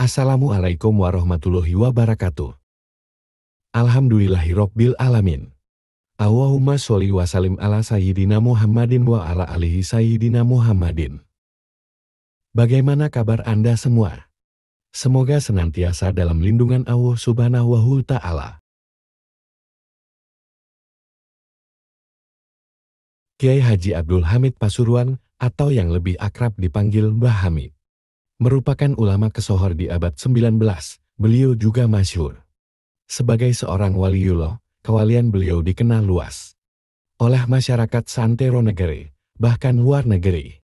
Assalamualaikum warahmatullahi wabarakatuh. Alhamdulillahirobbil alamin. Allahumma sholli wa salim ala sayyidina Muhammadin wa ala alihi sayyidina Muhammadin. Bagaimana kabar Anda semua? Semoga senantiasa dalam lindungan Allah subhanahu wa ta'ala. Kiai Haji Abdul Hamid Pasuruan, atau yang lebih akrab dipanggil Mbah Hamid merupakan ulama kesohor di abad 19, beliau juga masyur Sebagai seorang waliullah, kewalian beliau dikenal luas oleh masyarakat santero negeri, bahkan luar negeri.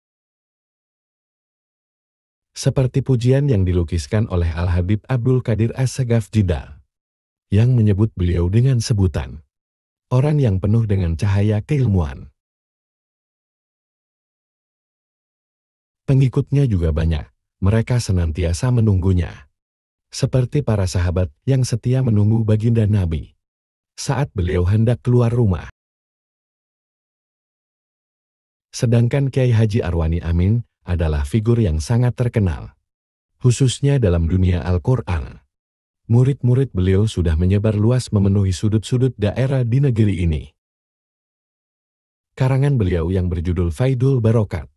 Seperti pujian yang dilukiskan oleh Al-Habib Abdul Qadir As-Sagaf Jidal, yang menyebut beliau dengan sebutan orang yang penuh dengan cahaya keilmuan. Pengikutnya juga banyak, mereka senantiasa menunggunya. Seperti para sahabat yang setia menunggu baginda Nabi saat beliau hendak keluar rumah. Sedangkan Kiai Haji Arwani Amin adalah figur yang sangat terkenal, khususnya dalam dunia Al-Quran. Murid-murid beliau sudah menyebar luas memenuhi sudut-sudut daerah di negeri ini. Karangan beliau yang berjudul Faidul Barokat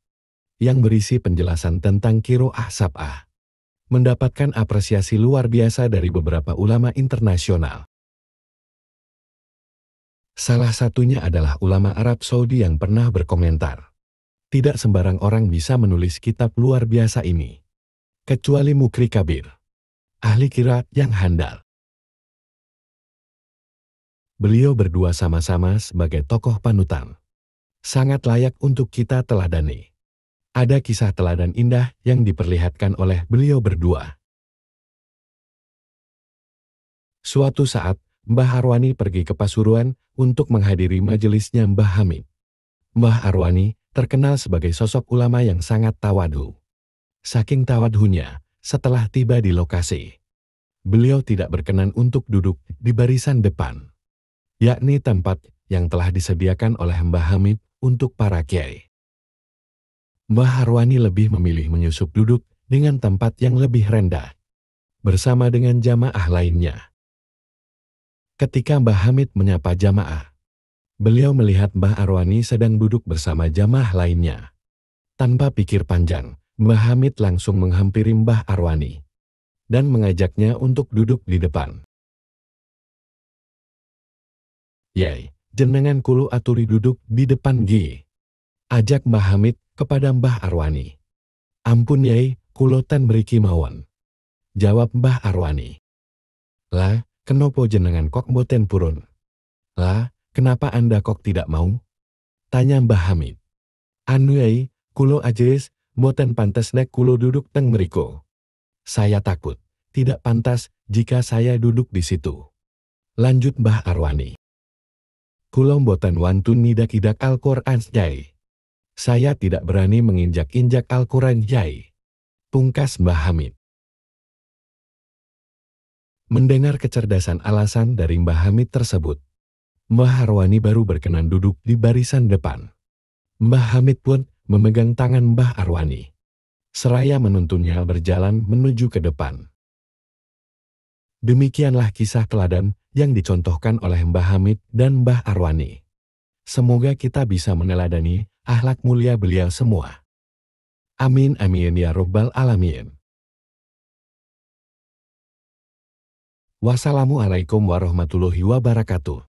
yang berisi penjelasan tentang kiroah sab'ah, mendapatkan apresiasi luar biasa dari beberapa ulama internasional. Salah satunya adalah ulama Arab Saudi yang pernah berkomentar. Tidak sembarang orang bisa menulis kitab luar biasa ini. Kecuali mukri kabir. Ahli kirat yang handal. Beliau berdua sama-sama sebagai tokoh panutan. Sangat layak untuk kita teladani ada kisah teladan indah yang diperlihatkan oleh beliau berdua. Suatu saat, Mbah Arwani pergi ke Pasuruan untuk menghadiri majelisnya Mbah Hamid. Mbah Arwani terkenal sebagai sosok ulama yang sangat tawadhu. Saking tawadhunya, setelah tiba di lokasi, beliau tidak berkenan untuk duduk di barisan depan, yakni tempat yang telah disediakan oleh Mbah Hamid untuk para kiai. Mbah Harwani lebih memilih menyusup duduk dengan tempat yang lebih rendah, bersama dengan jamaah lainnya. Ketika Mbah Hamid menyapa jamaah, beliau melihat Mbah Arwani sedang duduk bersama jamaah lainnya. Tanpa pikir panjang, Mbah Hamid langsung menghampiri Mbah Arwani dan mengajaknya untuk duduk di depan. Yai, jenengan kulu aturi duduk di depan Gih ajak Mbah Hamid kepada Mbah Arwani. Ampun Yai, kulotan beriki mawon. Jawab Mbah Arwani. Lah, kenopo jenengan kok boten purun? Lah, kenapa Anda kok tidak mau? Tanya Mbah Hamid. Anu Yai, kulo ajes, boten pantas nek kulo duduk teng meriko. Saya takut, tidak pantas jika saya duduk di situ. Lanjut Mbah Arwani. Kulo boten wantun nidak-idak Al-Quran Yai. Saya tidak berani menginjak-injak Al-Quran Jai. Pungkas Mbah Hamid. Mendengar kecerdasan alasan dari Mbah Hamid tersebut, Mbah Harwani baru berkenan duduk di barisan depan. Mbah Hamid pun memegang tangan Mbah Arwani. Seraya menuntunnya berjalan menuju ke depan. Demikianlah kisah teladan yang dicontohkan oleh Mbah Hamid dan Mbah Arwani. Semoga kita bisa meneladani akhlak mulia beliau semua. Amin amin ya robbal alamin. Wassalamualaikum warahmatullahi wabarakatuh.